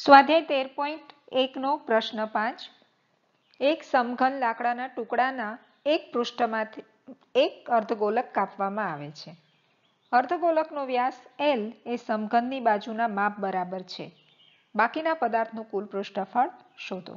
સ્વાધ્યાય તેર પોઈન્ટ એકનો પ્રશ્ન પાંચ એક સમઘન લાકડાના ટુકડાના એક પૃષ્ઠમાંથી એક અર્ધગોલક કાપવામાં આવે છે અર્ધગોલકનો વ્યાસ એલ એ સમઘનની બાજુના માપ બરાબર છે બાકીના પદાર્થનું કુલ પૃષ્ઠફળ શોધો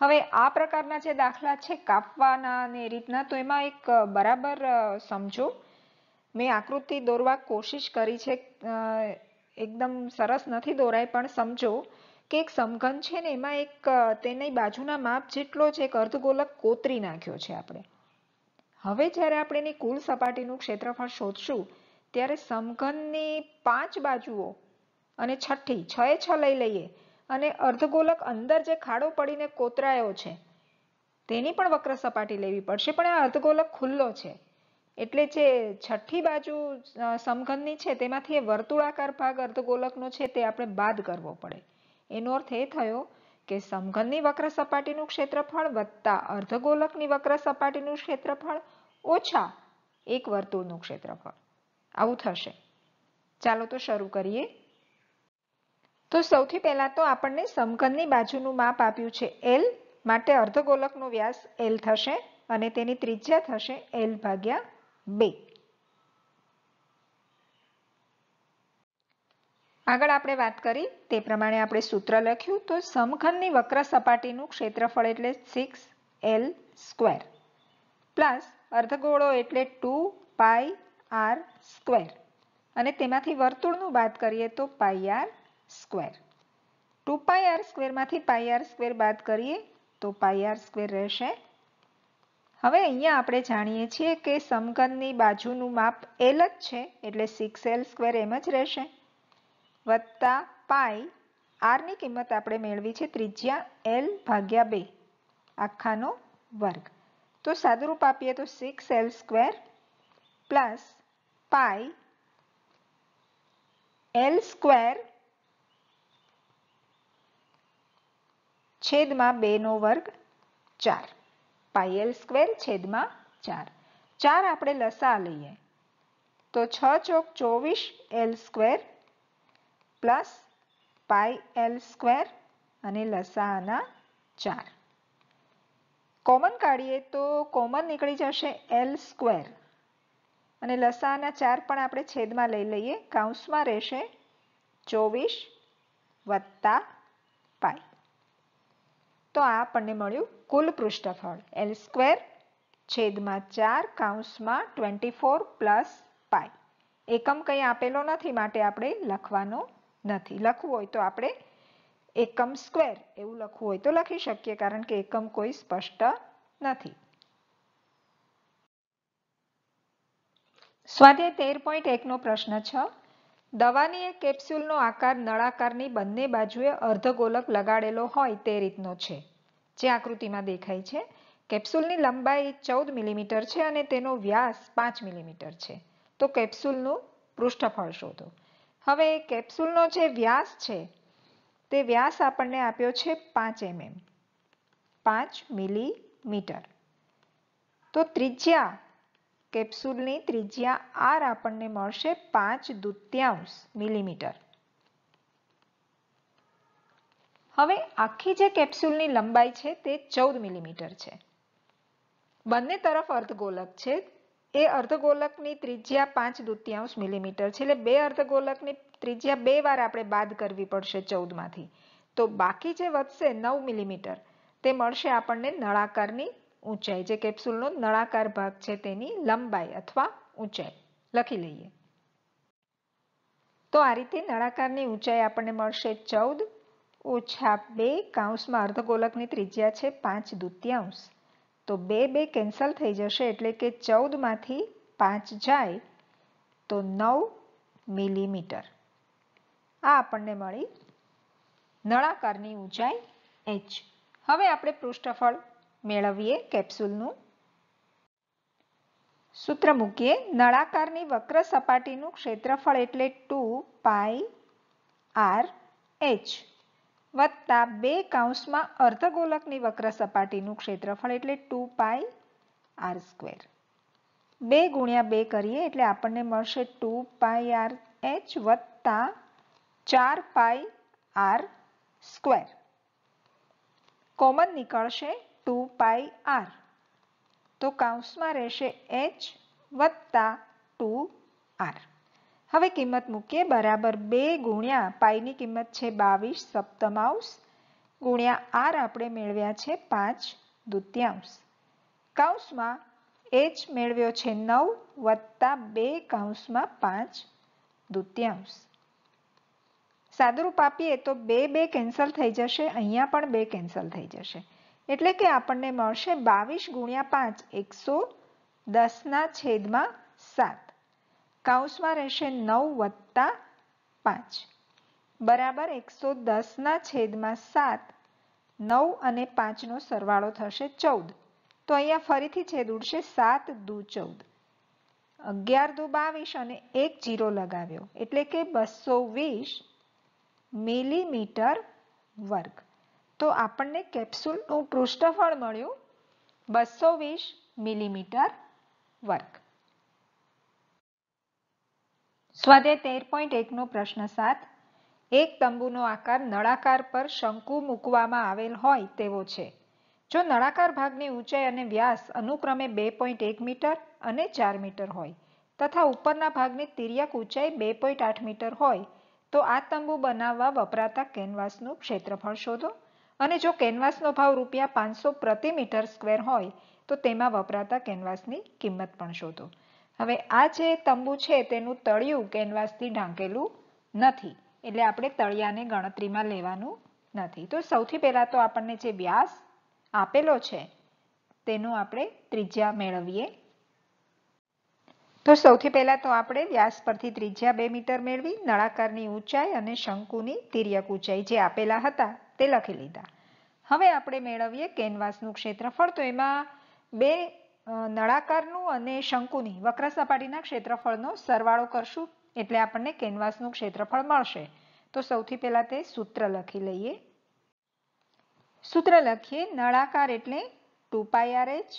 હવે આ પ્રકારના જે દાખલા છે કાપવાના અને રીતના તો એમાં એક બરાબર સમજો મેં આકૃતિ દોરવા કોશિશ કરી છે એકદમ સરસ નથી દોરાય પણ સમજો કે એક સમઘન છે ને એમાં એક તેની બાજુના માપ જેટલો છે એક અર્ધગોલક કોતરી નાખ્યો છે આપણે હવે જ્યારે આપણે એની કુલ સપાટીનું ક્ષેત્રફળ શોધશું ત્યારે સમઘનની પાંચ બાજુઓ અને છઠ્ઠી છ એ છ લઈ લઈએ અને અર્ધગોલક અંદર જે ખાડો પડીને કોતરાયો છે તેની પણ વક્ર સપાટી લેવી પડશે પણ આ અર્ધગોલક ખુલ્લો છે એટલે જે છઠ્ઠી બાજુ સમઘનની છે તેમાંથી એ વર્તુળાકાર ભાગ અર્ધગોલકનો છે તે આપણે બાદ કરવો પડે એનો અર્થ એ થયો કે સમઘનની વક્ર સપાટીનું ક્ષેત્રફળ વત્તા અર્ધગોલકની વક્ર સપાટીનું ક્ષેત્રફળ ઓછા એક વર્તુળનું ક્ષેત્રફળ આવું થશે ચાલો તો શરૂ કરીએ તો સૌથી પહેલા તો આપણને સમઘનની બાજુનું માપ આપ્યું છે એલ માટે અર્ધગોલકનો વ્યાસ એલ થશે અને તેની ત્રિજ્યા થશે એલ ભાગ્યા બે આગળ આપણે વાત કરી તે પ્રમાણે આપણે સૂત્ર લખ્યું તો સમઘનની વક્ર સપાટીનું ક્ષેત્રફળ એટલે સિક્સ એલ સ્ક્વેર પ્લસ અર્ધગોળો એટલે ટુ પાય આર સ્ક્વેર અને તેમાંથી વર્તુળનું બાદ કરીએ તો pi R square two pi R સ્ક્વેરમાંથી પાય આર સ્ક્વેર બાદ કરીએ તો પાય આર સ્ક્વેર રહેશે હવે અહીંયા આપણે જાણીએ છીએ કે સમઘનની બાજુનું માપ એલ જ છે એટલે સિક્સ એલ સ્ક્વેર એમ જ રહેશે વત્તા પાઈ આરની કિંમત આપણે મેળવી છે ત્રિજ્યા એલ ભાગ્યા બે આખાનો વર્ગ તો સાદુરૂપ આપીએ તો six L square plus pi L square છેદમાં બેનો વર્ગ ચાર પાઈ એલ સ્ક્વેર છેદમાં ચાર ચાર આપણે લસા લઈએ તો છ ચોક ચોવીસ L square plus pi L square અને લસાના ચાર કોમન કાઢીએ તો કોમન નીકળી જશે એલ સ્ક્વેર અને લસાના ચાર પણ આપણે છેદમાં લઈ લઈએ કાઉન્સમાં રહેશે ચોવીસ વત્તા પાય તો આ આપણને મળ્યું કુલ પૃષ્ઠફળ એલ સ્ક્વેર છેદમાં ચાર કાઉન્સમાં ટ્વેન્ટી ફોર પ્લસ પાય એકમ કંઈ આપેલો નથી માટે આપણે લખવાનું નથી લખવું હોય તો આપણે એકમ સ્ક્વેર એવું લખવું હોય તો લખી શકીએ કારણ કે એકમ કોઈ સ્પષ્ટ નથી સ્વાધ્યાય તેર પોઈન્ટ એકનો પ્રશ્ન છ દવાની એક કેપ્સ્યુલનો આકાર નળાકારની બંને બાજુએ અર્ધગોલક લગાડેલો હોય તે રીતનો છે જે આકૃતિમાં દેખાય છે કેપ્સ્યુલની લંબાઈ ચૌદ મિલીમીટર છે અને તેનો વ્યાસ પાંચ મિલીમીટર છે તો કેપ્સ્યુલનું પૃષ્ઠફળ શોધો હવે કેપ્સ્યુલનો જે વ્યાસ છે તે વ્યાસ આપણને આપ્યો છે પાંચ એમએમ પાંચ મિલીમીટર તો ત્રિજ્યા કેપ્સ્યુલની ત્રિજ્યા આર આપણને મળશે પાંચ દૂત્યાંશ મિલીમીટર હવે આખી જે કેપ્સ્યુલની લંબાઈ છે તે ચૌદ મિલીમીટર છે બંને તરફ અર્ધગોલક છે એ અર્ધગોલકની ત્રિજ્યા પાંચ દૂતિયાંશ મિલીમીટર છે એટલે બે અર્ધગોલકની ત્રિજ્યા બે વાર આપણે બાદ કરવી પડશે ચૌદમાંથી તો બાકી જે વધશે નવ મિલીમીટર તે મળશે આપણને નળાકારની ઊંચાઈ જે કેપ્સ્યુલનો નળાકાર ભાગ છે તેની લંબાઈ અથવા ઊંચાઈ લખી લઈએ તો આ રીતે નળાકારની ઊંચાઈ આપણને મળશે ચૌદ ઓછા બે કાઉન્સમાં અર્ધગોલકની ત્રિજ્યા છે પાંચ દૂતિયાંશ તો બે બે કેન્સલ થઈ જશે એટલે કે ચૌદમાંથી પાંચ જાય તો નવ મિલીમીટર આ આપણને મળી નળાકારની ઊંચાઈ એચ હવે આપણે પૃષ્ઠફળ મેળવીએ કેપ્સુલનું સૂત્ર મૂકીએ નળાકારની વક્ર સપાટીનું ક્ષેત્રફળ એટલે ટુ પાય આર એચ વત્તા બે કાઉન્સમાં અર્ધગોલકની વક્ર સપાટીનું ક્ષેત્રફળ એટલે ટુ પાઈ આર સ્ક્વેર બે ગુણ્યા બે કરીએ એટલે આપણને મળશે ટુ પાઈ આર એચ વત્તા ચાર પાઈ આર સ્ક્વેર કોમન નીકળશે ટુ પાઈ આર તો કાઉન્સમાં રહેશે એચ વત્તા ટુ આર હવે કિંમત મૂકીએ બરાબર બે ગુણ્યા પાઈની કિંમત છે બાવીસ સપ્તમાંશ ગુણ્યા આર આપણે મેળવ્યા છે પાંચ દુત્યાંશ કાઉસમાં એચ મેળવ્યો છે નવ વત્તા બે કાઉસમાં પાંચ દુત્યાંશ સાદુરૂપ આપીએ તો બે બે કેન્સલ થઈ જશે અહીંયા પણ બે કેન્સલ થઈ જશે એટલે કે આપણને મળશે બાવીસ ગુણ્યા પાંચ એકસો દસના છેદમાં સાત કાઉસમાં રહેશે નવ વત્તા પાંચ બરાબર એકસો દસના છેદમાં સાત નવ અને પાંચનો સરવાળો થશે ચૌદ તો અહીંયા ફરીથી છેદ ઉડશે સાત દુ ચૌદ અગિયાર દુ બાવીસ અને એક જીરો લગાવ્યો એટલે કે બસો વીસ મિલીમીટર વર્ગ તો આપણને કેપ્સ્યુલનું પૃષ્ઠફળ મળ્યું બસો વીસ મિલીમીટર વર્ગ સ્વાધ્યાય તેર પોઈન્ટ એકનો પ્રશ્ન સાત એક તંબુનો આકાર નળાકાર પર શંકુ મૂકવામાં આવેલ હોય તેવો છે જો નળાકાર ભાગની ઊંચાઈ અને વ્યાસ અનુક્રમે બે પોઈન્ટ એક મીટર અને ચાર મીટર હોય તથા ઉપરના ભાગની તિર્યક ઊંચાઈ બે પોઈન્ટ આઠ મીટર હોય તો આ તંબુ બનાવવા વપરાતા કેનવાસનું ક્ષેત્રફળ શોધો અને જો કેનવાસનો ભાવ રૂપિયા પાંચસો પ્રતિ મીટર સ્ક્વેર હોય તો તેમાં વપરાતા કેનવાસની કિંમત પણ શોધો હવે આ જે તંબુ છે તેનું તળિયું કેનવાસથી ઢાંકેલું નથી એટલે આપણે તળિયાને ગણતરીમાં લેવાનું નથી તો સૌથી પહેલાં તો આપણને જે વ્યાસ આપેલો છે તેનું આપણે ત્રિજ્યા મેળવીએ તો સૌથી પહેલાં તો આપણે વ્યાસ પરથી ત્રિજ્યા બે મીટર મેળવી નળાકારની ઊંચાઈ અને શંકુની તિર્યક ઊંચાઈ જે આપેલા હતા તે લખી લીધા હવે આપણે મેળવીએ કેનવાસનું ક્ષેત્રફળ તો એમાં બે નળાકારનું અને શંકુની વક્ર સપાટીના ક્ષેત્રફળનો સરવાળો કરશું એટલે આપણને કેનવાસનું ક્ષેત્રફળ મળશે તો સૌથી પહેલા તે સૂત્ર લખી લઈએ સૂત્ર લખીએ નળાકાર એટલે ટુ પાઈ એચ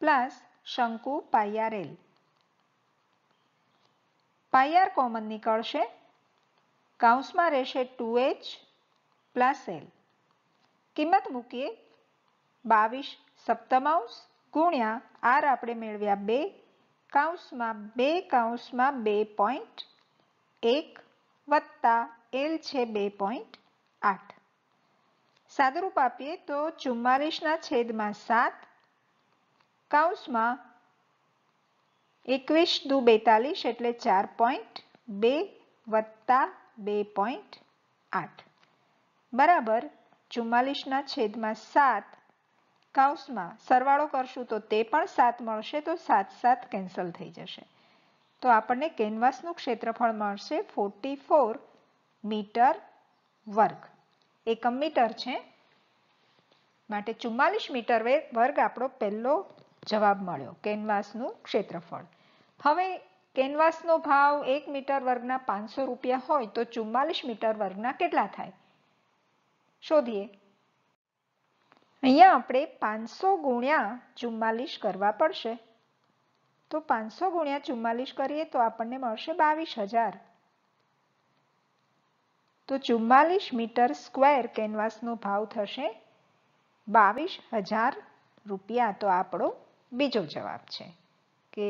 પ્લસ શંકુ pi R L pi R common નીકળશે કાઉન્સમાં રહેશે ટુ એચ પ્લસ એલ કિંમત મૂકીએ બાવીસ સપ્તમાંશ ગુણ્યા આર આપણે મેળવ્યા બે કાઉસમાં બે કાઉસમાં બે પોઈન્ટ એક વત્તા એલ છે બે પોઈન્ટ આઠ સાદરૂપ આપીએ તો ચુમ્માલીસના છેદમાં સાત કાઉસમાં એકવીસ દુ બેતાલીસ એટલે ચાર પોઈન્ટ બે વત્તા બે પોઈન્ટ આઠ બરાબર ચુમ્માલીસના છેદમાં સાત કાઉસમાં સરવાળો કરશું તો તે પણ સાત મળશે તો સાત સાત કેન્સલ થઈ જશે તો આપણને કેનવાસનું ક્ષેત્રફળ મળશે ફોર્ટી ફોર મીટર વર્ગ એકમ મીટર છે માટે ચુમ્માલીસ મીટર વર્ગ આપણો પહેલો જવાબ મળ્યો કેનવાસનું ક્ષેત્રફળ હવે કેનવાસનો ભાવ એક મીટર વર્ગના પાંચસો રૂપિયા હોય તો ચુમ્માલીસ મીટર વર્ગના કેટલા થાય શોધીએ અહીંયા આપણે પાંચસો ગુણ્યા ચુમ્માલીસ કરવા પડશે તો પાંચસો ગુણ્યા ચુમ્માલીસ કરીએ તો આપણને મળશે બાવીસ હજાર તો ચુમ્માલીસ મીટર સ્ક્વેર કેનવાસનો ભાવ થશે બાવીસ હજાર રૂપિયા તો આપણો બીજો જવાબ છે કે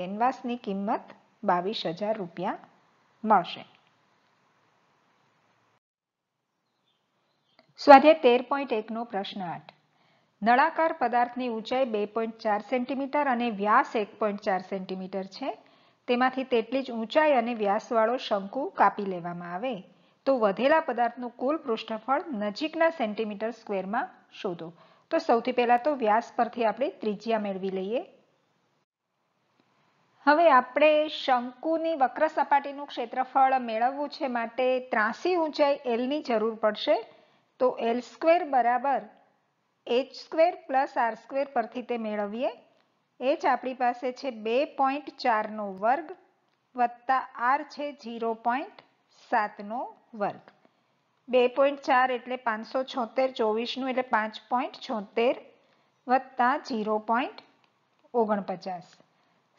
કેનવાસની કિંમત બાવીસ હજાર રૂપિયા મળશે સ્વાધ્યાય તેર પોઈન્ટ એકનો પ્રશ્ન આઠ નળાકાર પદાર્થની ઊંચાઈ બે પોઈન્ટ ચાર સેન્ટીમીટર અને વ્યાસ એક પોઈન્ટ ચાર સેન્ટીમીટર છે તેમાંથી તેટલી જ ઊંચાઈ અને વ્યાસવાળો શંકુ કાપી લેવામાં આવે તો વધેલા પદાર્થનું કુલ પૃષ્ઠફળ નજીકના સેન્ટીમીટર સ્ક્વેરમાં શોધો તો સૌથી પહેલાં તો વ્યાસ પરથી આપણે ત્રિજ્યા મેળવી લઈએ હવે આપણે શંકુની વક્ર સપાટીનું ક્ષેત્રફળ મેળવવું છે માટે ત્રાસી ઊંચાઈ એલની જરૂર પડશે તો એલ સ્ક્વેર બરાબર H square plus R square પરથી તે મેળવીએ એચ આપણી પાસે છે બે પોઈન્ટ ચારનો વર્ગ વત્તા આર છે ઝીરો પોઈન્ટ સાતનો વર્ગ બે પોઈન્ટ ચાર એટલે પાંચસો છોતેર ચોવીસનું એટલે પાંચ પોઈન્ટ છોતેર વત્તા ઝીરો પોઈન્ટ ઓગણપચાસ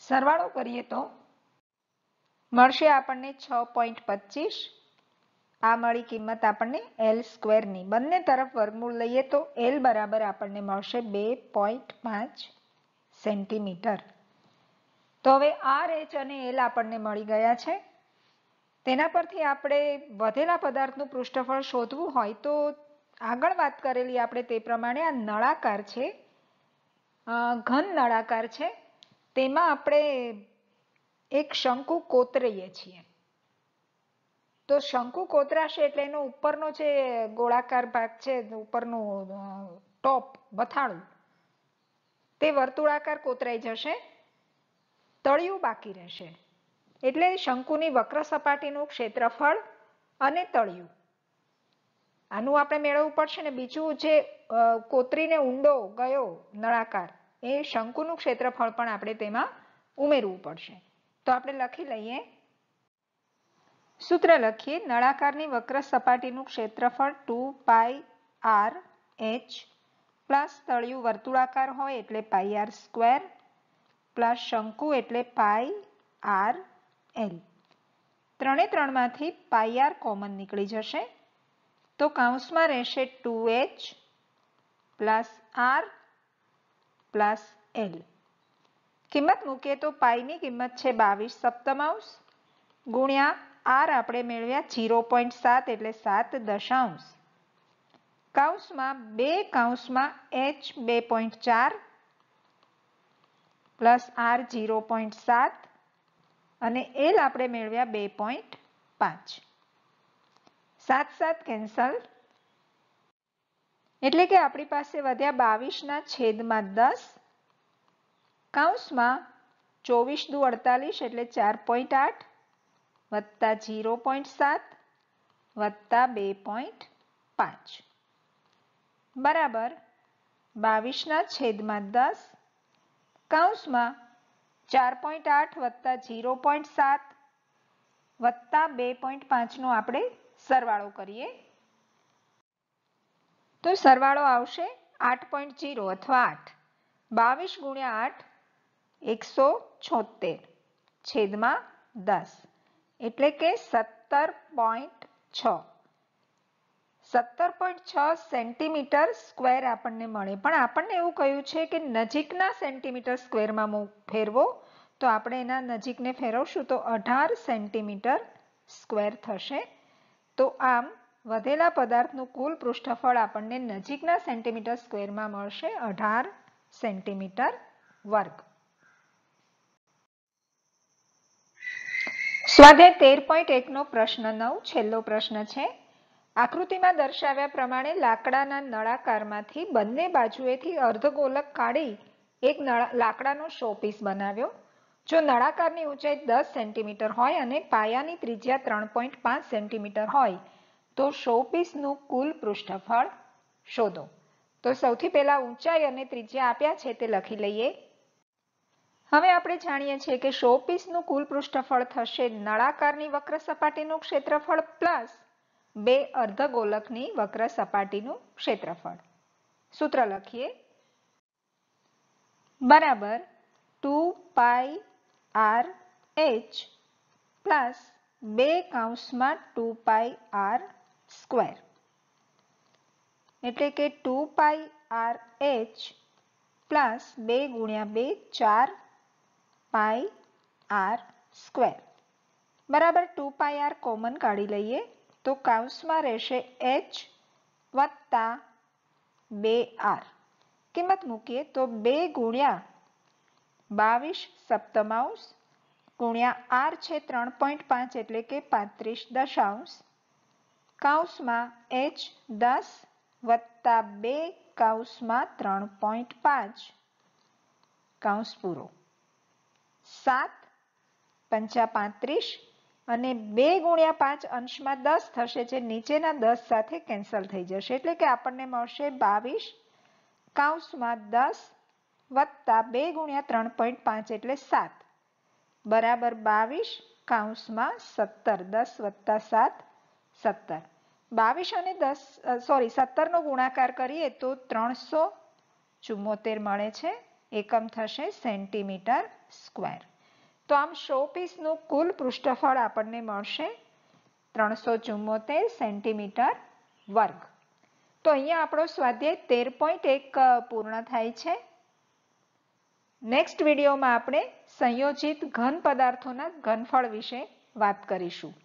સરવાળો કરીએ તો મળશે આપણને છ પોઈન્ટ પચીસ આ મળી કિંમત આપણને એલ સ્ક્વેરની બંને તરફ વર્ગમૂળ લઈએ તો એલ બરાબર આપણને મળશે બે પોઈન્ટ પાંચ સેન્ટીમીટર તો હવે આર એચ અને એલ આપણને મળી ગયા છે તેના પરથી આપણે વધેલા પદાર્થનું પૃષ્ઠફળ શોધવું હોય તો આગળ વાત કરેલી આપણે તે પ્રમાણે આ નળાકાર છે ઘન નળાકાર છે તેમાં આપણે એક શંકુ કોતરીએ છીએ તો શંકુ કોતરાશે એટલે એનો ઉપરનો જે ગોળાકાર ભાગ છે ઉપરનું ટોપ બથાણું તે વર્તુળાકાર કોતરાઈ જશે તળિયું બાકી રહેશે એટલે શંકુની વક્ર સપાટીનું ક્ષેત્રફળ અને તળિયું આનું આપણે મેળવવું પડશે ને બીજું જે કોતરીને ઊંડો ગયો નળાકાર એ શંકુનું ક્ષેત્રફળ પણ આપણે તેમાં ઉમેરવું પડશે તો આપણે લખી લઈએ સૂત્ર લખીએ નળાકારની વક્ર સપાટીનું ક્ષેત્રફળ two pi R H plus તળિયું વર્તુળાકાર હોય એટલે પાય આર સ્ક્વેર પ્લસ શંકુ એટલે પાઈ આર એલ ત્રણે ત્રણમાંથી પાઈ આર કોમન નીકળી જશે તો કાઉન્સમાં રહેશે two H plus R plus L કિંમત મૂકીએ તો પાઈની કિંમત છે બાવીસ સપ્તમાંશ ગુણ્યા આર આપણે મેળવ્યા જીરો પોઈન્ટ સાત એટલે સાત દશાંશ કાઉસમાં બે કાઉસમાં એચ બે પોઈન્ટ ચાર પ્લસ આર જીરો પોઈન્ટ સાત અને એલ આપણે મેળવ્યા બે પોઈન્ટ પાંચ સાત સાત કેન્સલ એટલે કે આપણી પાસે વધ્યા બાવીસના છેદમાં દસ કાઉસમાં ચોવીસ દુ અડતાલીસ એટલે ચાર પોઈન્ટ આઠ વત્તા જીરો પોઈન્ટ સાત વત્તા બે પોઈન્ટ પાંચ બરાબર બાવીસના છેદમાં દસ કૌંસમાં ચાર પોઈન્ટ આઠ વત્તા જીરો પોઈન્ટ સાત વત્તા બે પોઈન્ટ પાંચનો આપણે સરવાળો કરીએ તો સરવાળો આવશે આઠ પોઈન્ટ જીરો અથવા આઠ બાવીસ ગુણ્યા આઠ એકસો છોતેર છેદમાં દસ એટલે કે સત્તર પોઈન્ટ છ સત્તર પોઈન્ટ છ સેન્ટીમીટર સ્ક્વેર આપણને મળે પણ આપણને એવું કહ્યું છે કે નજીકના સેન્ટીમીટર સ્ક્વેરમાં ફેરવો તો આપણે એના નજીકને ફેરવશું તો અઢાર સેન્ટીમીટર સ્ક્વેર થશે તો આમ વધેલા પદાર્થનું કુલ પૃષ્ઠફળ આપણને નજીકના સેન્ટીમીટર સ્ક્વેરમાં મળશે અઢાર સેન્ટીમીટર વર્ગ સ્વાધ્યાય તેર પોઈન્ટ એકનો પ્રશ્ન નવ છેલ્લો પ્રશ્ન છે આકૃતિમાં દર્શાવ્યા પ્રમાણે લાકડાના નળાકારમાંથી બંને બાજુએથી અર્ધગોલક કાઢી એક લાકડાનો શોપીસ બનાવ્યો જો નળાકારની ઊંચાઈ દસ સેન્ટીમીટર હોય અને પાયાની ત્રિજ્યા ત્રણ પોઈન્ટ પાંચ સેન્ટીમીટર હોય તો શોપીસનું કુલ પૃષ્ઠફળ શોધો તો સૌથી પહેલા ઊંચાઈ અને ત્રિજ્યા આપ્યા છે તે લખી લઈએ હવે આપણે જાણીએ છીએ કે શો પીસનું કુલ પૃષ્ઠફળ થશે નળાકારની વક્ર સપાટીનું ક્ષેત્રફળ પ્લસ બે અર્ધગોલકની વક્ર સપાટીનું ક્ષેત્રફળ સૂત્ર લખીએ બરાબર two pi R H plus બે કાઉન્સમાં ટુ પાય આર સ્ક્વેર એટલે કે two pi R H plus બે ગુણ્યા બે ચાર πr² = 2πr कॉमन काडी लिए तो कोष्ठक में रहे h + 2r कीमत મૂકે તો 2 * 22/7 * r 6 3.5 એટલે કે 35 દશાંશ કોષ્ટક માં h 10 + 2 કોષ્ટક માં 3.5 કોષ્ટક પૂરો સાત પંચા પાંત્રીસ અને બે ગુણ્યા પાંચ અંશમાં દસ થશે જે નીચેના દસ સાથે કેન્સલ થઈ જશે એટલે કે આપણને મળશે બાવીસ કાઉસમાં દસ વત્તા બે ગુણ્યા ત્રણ પોઈન્ટ પાંચ એટલે સાત બરાબર બાવીસ કાઉસમાં સત્તર દસ વત્તા સાત સત્તર બાવીસ અને દસ સોરી સત્તરનો ગુણાકાર કરીએ તો ત્રણસો ચુમ્મોતેર મળે છે એકમ થશે સેન્ટીમીટર સ્ક્વેર તો આમ શો પીસનું કુલ પૃષ્ઠફળ આપણને મળશે ત્રણસો ચુમ્મોતેર સેન્ટીમીટર વર્ગ તો અહીંયા આપણો સ્વાધ્યાય તેર પોઈન્ટ એક પૂર્ણ થાય છે નેક્સ્ટ વિડીયોમાં આપણે સંયોજિત ઘન પદાર્થોના ઘનફળ વિશે વાત કરીશું